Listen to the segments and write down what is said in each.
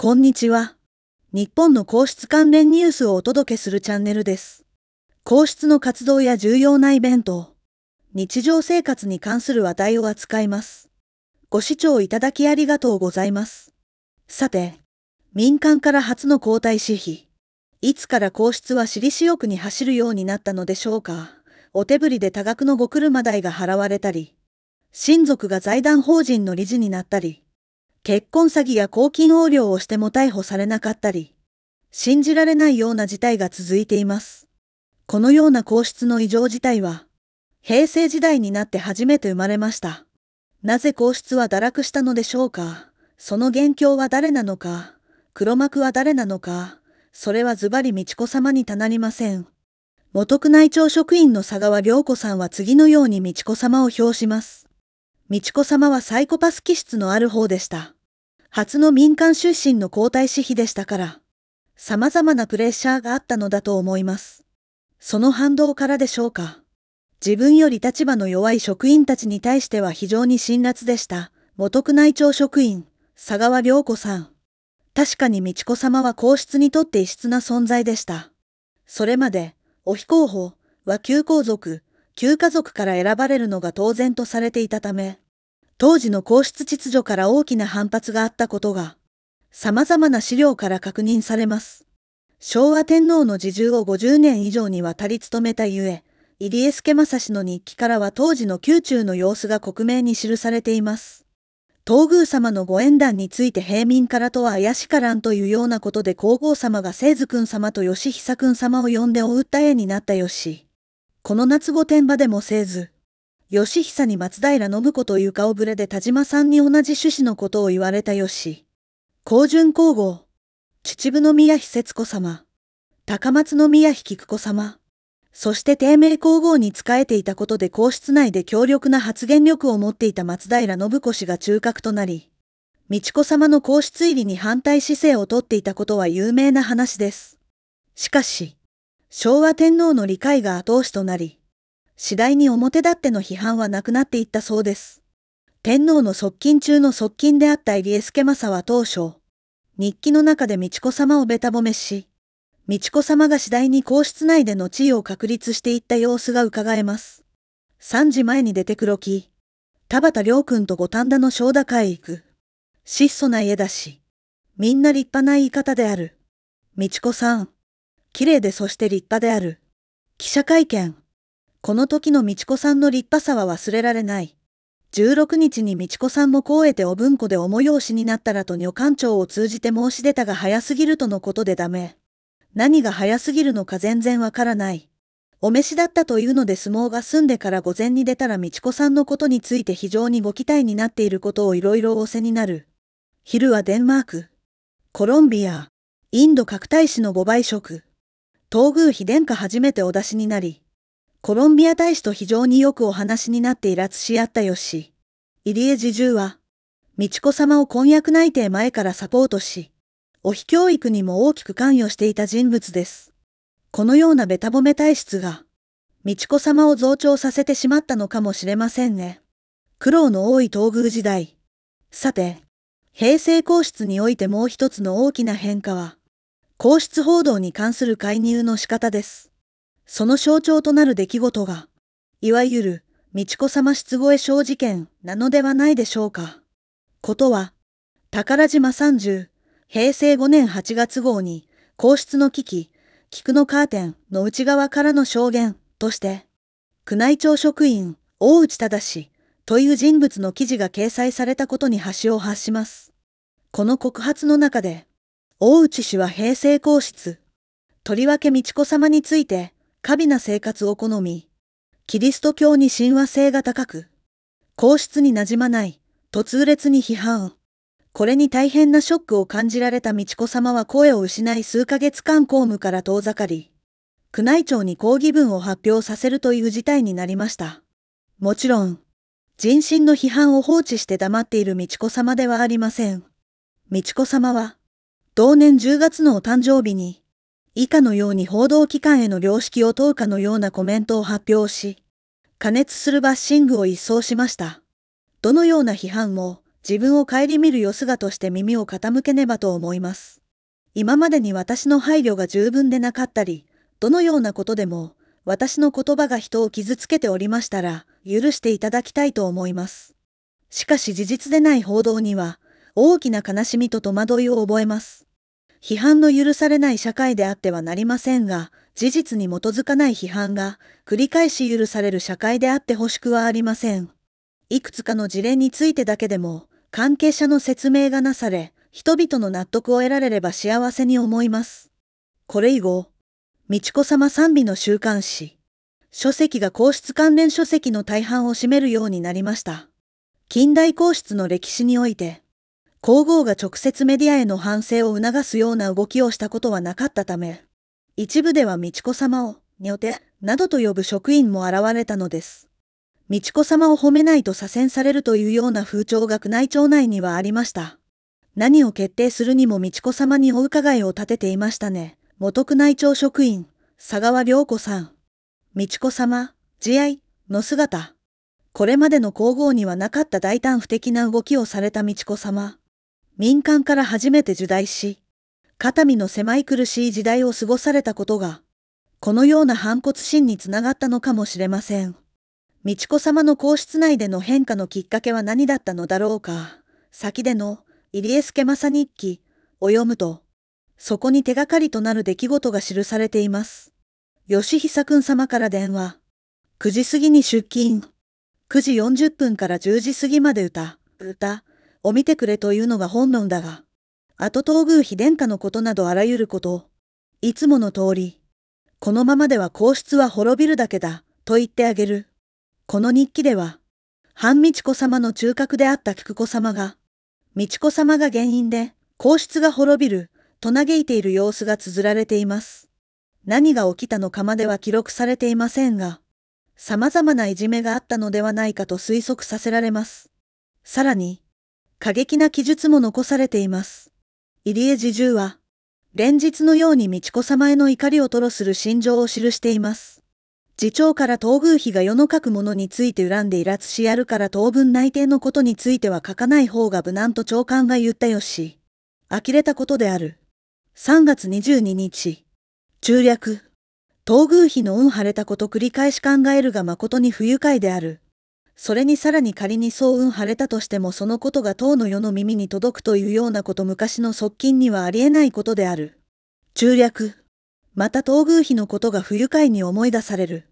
こんにちは。日本の皇室関連ニュースをお届けするチャンネルです。皇室の活動や重要なイベント、日常生活に関する話題を扱います。ご視聴いただきありがとうございます。さて、民間から初の皇太子妃。いつから皇室は私利私欲に走るようになったのでしょうか。お手振りで多額のご車代が払われたり、親族が財団法人の理事になったり、結婚詐欺や公金横領をしても逮捕されなかったり、信じられないような事態が続いています。このような皇室の異常事態は、平成時代になって初めて生まれました。なぜ皇室は堕落したのでしょうかその元凶は誰なのか黒幕は誰なのかそれはズバリ美智子様にたなりません。元宮内庁職員の佐川良子さんは次のように美智子様を表します。美智子様はサイコパス気質のある方でした。初の民間出身の皇太子妃でしたから、様々なプレッシャーがあったのだと思います。その反動からでしょうか。自分より立場の弱い職員たちに対しては非常に辛辣でした。元宮内庁職員、佐川良子さん。確かに美智子様は皇室にとって異質な存在でした。それまで、お非候補は旧皇族、旧家族から選ばれるのが当然とされていたため、当時の皇室秩序から大きな反発があったことが、様々な資料から確認されます。昭和天皇の自従を50年以上にわたり務めたゆえ、入江助正氏の日記からは当時の宮中の様子が克明に記されています。東宮様のご縁談について平民からとは怪しからんというようなことで皇后様が聖図君様と義久君様を呼んでお訴えになったよし。この夏御殿場でも聖図。義久に松平信子という顔ぶれで田島さんに同じ趣旨のことを言われた義。高順皇后。秩父宮妃節子様。高松宮妃菊子様。そして低明皇后に仕えていたことで皇室内で強力な発言力を持っていた松平信子氏が中核となり、道子様の皇室入りに反対姿勢をとっていたことは有名な話です。しかし、昭和天皇の理解が後押しとなり、次第に表立っての批判はなくなっていったそうです。天皇の側近中の側近であった入江助政は当初、日記の中で美智子様をべた褒めし、美智子様が次第に皇室内での地位を確立していった様子が伺えます。3時前に出てくろき、田畑良君と五反田の正田会行く。質素な家だし、みんな立派な言い方である。美智子さん、綺麗でそして立派である。記者会見。この時の道子さんの立派さは忘れられない。16日に道子さんもう得てお文庫でお催しになったらと女官長を通じて申し出たが早すぎるとのことでダメ。何が早すぎるのか全然わからない。お召しだったというので相撲が済んでから午前に出たら道子さんのことについて非常にご期待になっていることをいろいろおせになる。昼はデンマーク、コロンビア、インド各大使の母倍食、東宮妃殿下初めてお出しになり、コロンビア大使と非常によくお話になっていらつし合ったよし、入江自重は、美智子様を婚約内定前からサポートし、お非教育にも大きく関与していた人物です。このようなべた褒め体質が、美智子様を増長させてしまったのかもしれませんね。苦労の多い東宮時代。さて、平成皇室においてもう一つの大きな変化は、皇室報道に関する介入の仕方です。その象徴となる出来事が、いわゆる、道子様失声小事件なのではないでしょうか。ことは、宝島30、平成5年8月号に、皇室の危機、菊のカーテンの内側からの証言として、宮内庁職員、大内忠氏という人物の記事が掲載されたことに端を発します。この告発の中で、大内氏は平成皇室、とりわけ道子様について、過美な生活を好み、キリスト教に親和性が高く、皇室になじまない、と痛烈に批判。これに大変なショックを感じられた美智子様は声を失い数ヶ月間公務から遠ざかり、宮内庁に抗議文を発表させるという事態になりました。もちろん、人心の批判を放置して黙っている美智子様ではありません。美智子様は、同年10月のお誕生日に、以下のように報道機関への良識を問うかのようなコメントを発表し、加熱するバッシングを一掃しました。どのような批判も自分を顧みるよすがとして耳を傾けねばと思います。今までに私の配慮が十分でなかったり、どのようなことでも私の言葉が人を傷つけておりましたら、許していただきたいと思います。しかし事実でない報道には、大きな悲しみと戸惑いを覚えます。批判の許されない社会であってはなりませんが、事実に基づかない批判が繰り返し許される社会であってほしくはありません。いくつかの事例についてだけでも、関係者の説明がなされ、人々の納得を得られれば幸せに思います。これ以後、美智子様賛美の週刊誌、書籍が皇室関連書籍の大半を占めるようになりました。近代皇室の歴史において、皇后が直接メディアへの反省を促すような動きをしたことはなかったため、一部では美智子様を、によて、などと呼ぶ職員も現れたのです。美智子様を褒めないと左遷されるというような風潮が宮内庁内にはありました。何を決定するにも美智子様にお伺いを立てていましたね。元宮内庁職員、佐川良子さん。美智子様、慈愛、の姿。これまでの皇后にはなかった大胆不敵な動きをされた美智子様。民間から初めて受大し、肩身の狭い苦しい時代を過ごされたことが、このような反骨心につながったのかもしれません。美智子様の皇室内での変化のきっかけは何だったのだろうか。先での入江助正日記を読むと、そこに手がかりとなる出来事が記されています。吉久君様から電話。9時過ぎに出勤。9時40分から10時過ぎまで歌、歌、を見てくれというのが本論だが、後東宮妃殿下のことなどあらゆること、いつもの通り、このままでは皇室は滅びるだけだ、と言ってあげる。この日記では、半美智子様の中核であった菊子様が、美智子様が原因で皇室が滅びる、と嘆いている様子が綴られています。何が起きたのかまでは記録されていませんが、様々ないじめがあったのではないかと推測させられます。さらに、過激な記述も残されています。入江自重は、連日のように道子様への怒りを吐露する心情を記しています。次長から東宮妃が世の書くものについて恨んでイラつしやるから当分内定のことについては書かない方が無難と長官が言ったよし。呆れたことである。3月22日。中略。東宮妃の恩晴れたこと繰り返し考えるが誠に不愉快である。それにさらに仮に騒運晴れたとしてもそのことが唐の世の耳に届くというようなこと昔の側近にはありえないことである。中略。また東宮妃のことが不愉快に思い出される。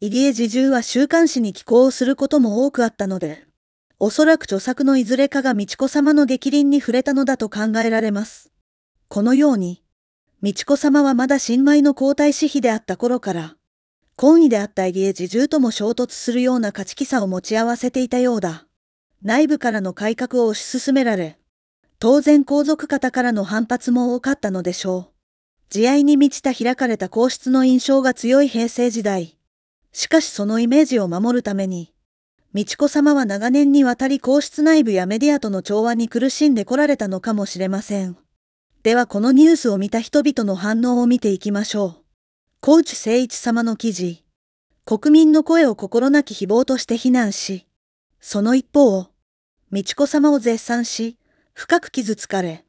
入江自重は週刊誌に寄稿をすることも多くあったので、おそらく著作のいずれかが道子様の逆鱗に触れたのだと考えられます。このように、道子様はまだ新米の皇太子妃であった頃から、懇意であった家自重とも衝突するような勝ち気さを持ち合わせていたようだ。内部からの改革を推し進められ、当然皇族方からの反発も多かったのでしょう。慈愛に満ちた開かれた皇室の印象が強い平成時代。しかしそのイメージを守るために、美智子さまは長年にわたり皇室内部やメディアとの調和に苦しんでこられたのかもしれません。ではこのニュースを見た人々の反応を見ていきましょう。高知誠一様の記事、国民の声を心なき誹謗として非難し、その一方、美智子様を絶賛し、深く傷つかれ、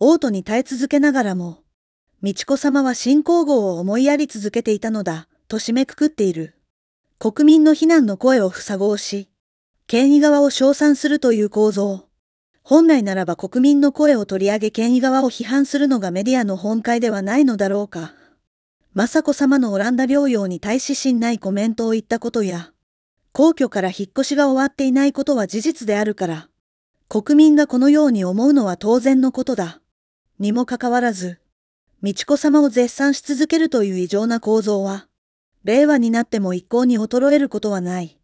王都に耐え続けながらも、美智子様は新皇后を思いやり続けていたのだ、と締めくくっている。国民の非難の声を塞ごうし、権威側を称賛するという構造。本来ならば国民の声を取り上げ権威側を批判するのがメディアの本会ではないのだろうか。雅子様のオランダ療養に対し心ないコメントを言ったことや、皇居から引っ越しが終わっていないことは事実であるから、国民がこのように思うのは当然のことだ。にもかかわらず、美智子様を絶賛し続けるという異常な構造は、令和になっても一向に衰えることはない。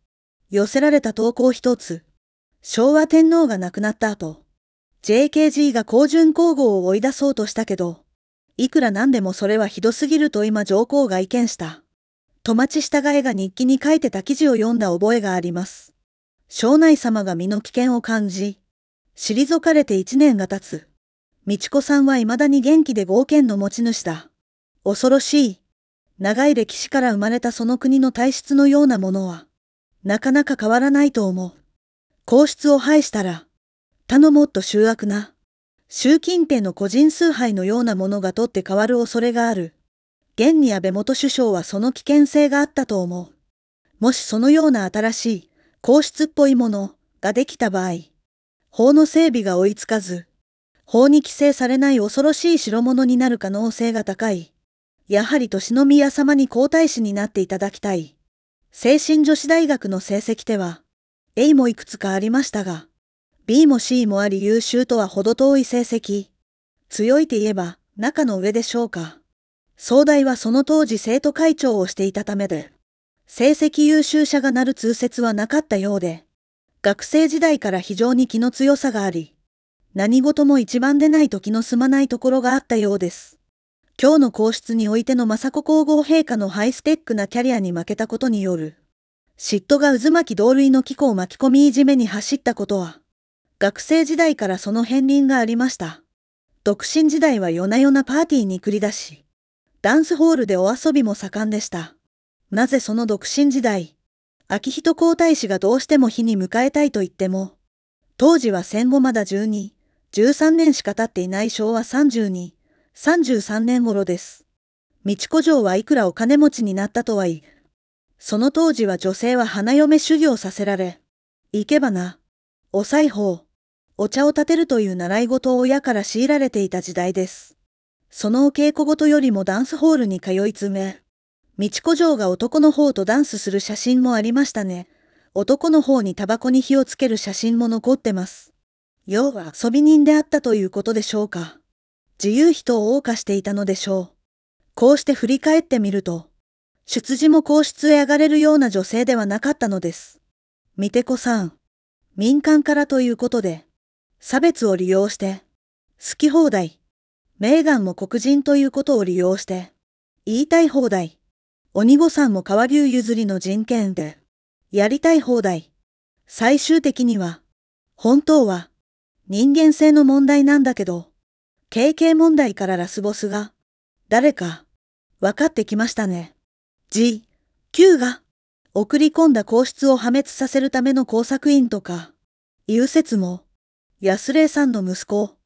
寄せられた投稿一つ。昭和天皇が亡くなった後、JKG が公順皇后を追い出そうとしたけど、いくらなんでもそれはひどすぎると今上皇が意見した。戸町従えが日記に書いてた記事を読んだ覚えがあります。庄内様が身の危険を感じ、退かれて一年が経つ。道子さんは未だに元気で豪剣の持ち主だ。恐ろしい。長い歴史から生まれたその国の体質のようなものは、なかなか変わらないと思う。皇室を廃したら、他のもっと醜悪な、習近平の個人崇拝のようなものが取って変わる恐れがある。現に安倍元首相はその危険性があったと思う。もしそのような新しい、皇室っぽいものができた場合、法の整備が追いつかず、法に規制されない恐ろしい代物になる可能性が高い。やはり年宮様に皇太子になっていただきたい。精神女子大学の成績では、A もいくつかありましたが、B も C もあり優秀とは程遠い成績。強いて言えば、中の上でしょうか。総大はその当時生徒会長をしていたためで、成績優秀者がなる通説はなかったようで、学生時代から非常に気の強さがあり、何事も一番出ないと気の済まないところがあったようです。今日の皇室においての雅子皇后陛下のハイスペックなキャリアに負けたことによる、嫉妬が渦巻き同類の機構を巻き込みいじめに走ったことは、学生時代からその片鱗がありました。独身時代は夜な夜なパーティーに繰り出し、ダンスホールでお遊びも盛んでした。なぜその独身時代、秋人皇太子がどうしても日に迎えたいと言っても、当時は戦後まだ12、13年しか経っていない昭和32、33年頃です。道子城はいくらお金持ちになったとはいえ、その当時は女性は花嫁修行させられ、生け花、お裁縫、お茶を立てるという習い事を親から強いられていた時代です。そのお稽古ごとよりもダンスホールに通い詰め、道子城が男の方とダンスする写真もありましたね。男の方にタバコに火をつける写真も残ってます。要は遊び人であったということでしょうか。自由人を謳歌していたのでしょう。こうして振り返ってみると、出自も皇室へ上がれるような女性ではなかったのです。見てこさん、民間からということで、差別を利用して、好き放題、メーガンも黒人ということを利用して、言いたい放題、鬼子さんも川流譲りの人権で、やりたい放題、最終的には、本当は、人間性の問題なんだけど、経験問題からラスボスが、誰か、分かってきましたね。G、Q が、送り込んだ皇室を破滅させるための工作員とか、いう説も、安礼さんの息子、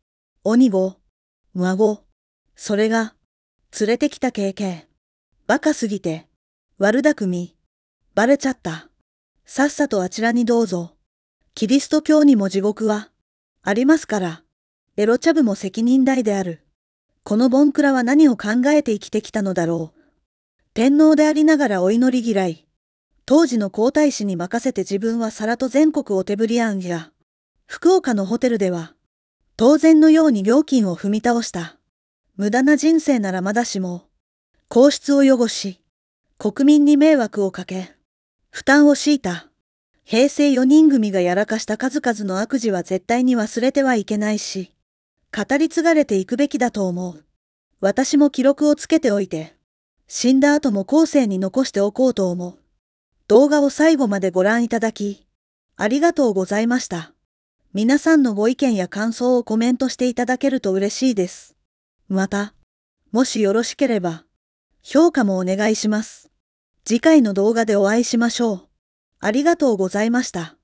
鬼子、孫、それが、連れてきた経験。バカすぎて、悪巧み、バレちゃった。さっさとあちらにどうぞ。キリスト教にも地獄は、ありますから、エロチャブも責任大である。このボンクラは何を考えて生きてきたのだろう。天皇でありながらお祈り嫌い。当時の皇太子に任せて自分は皿と全国を手ぶりあんや。福岡のホテルでは、当然のように料金を踏み倒した。無駄な人生ならまだしも、皇室を汚し、国民に迷惑をかけ、負担を強いた。平成4人組がやらかした数々の悪事は絶対に忘れてはいけないし、語り継がれていくべきだと思う。私も記録をつけておいて、死んだ後も後世に残しておこうと思う。動画を最後までご覧いただき、ありがとうございました。皆さんのご意見や感想をコメントしていただけると嬉しいです。また、もしよろしければ、評価もお願いします。次回の動画でお会いしましょう。ありがとうございました。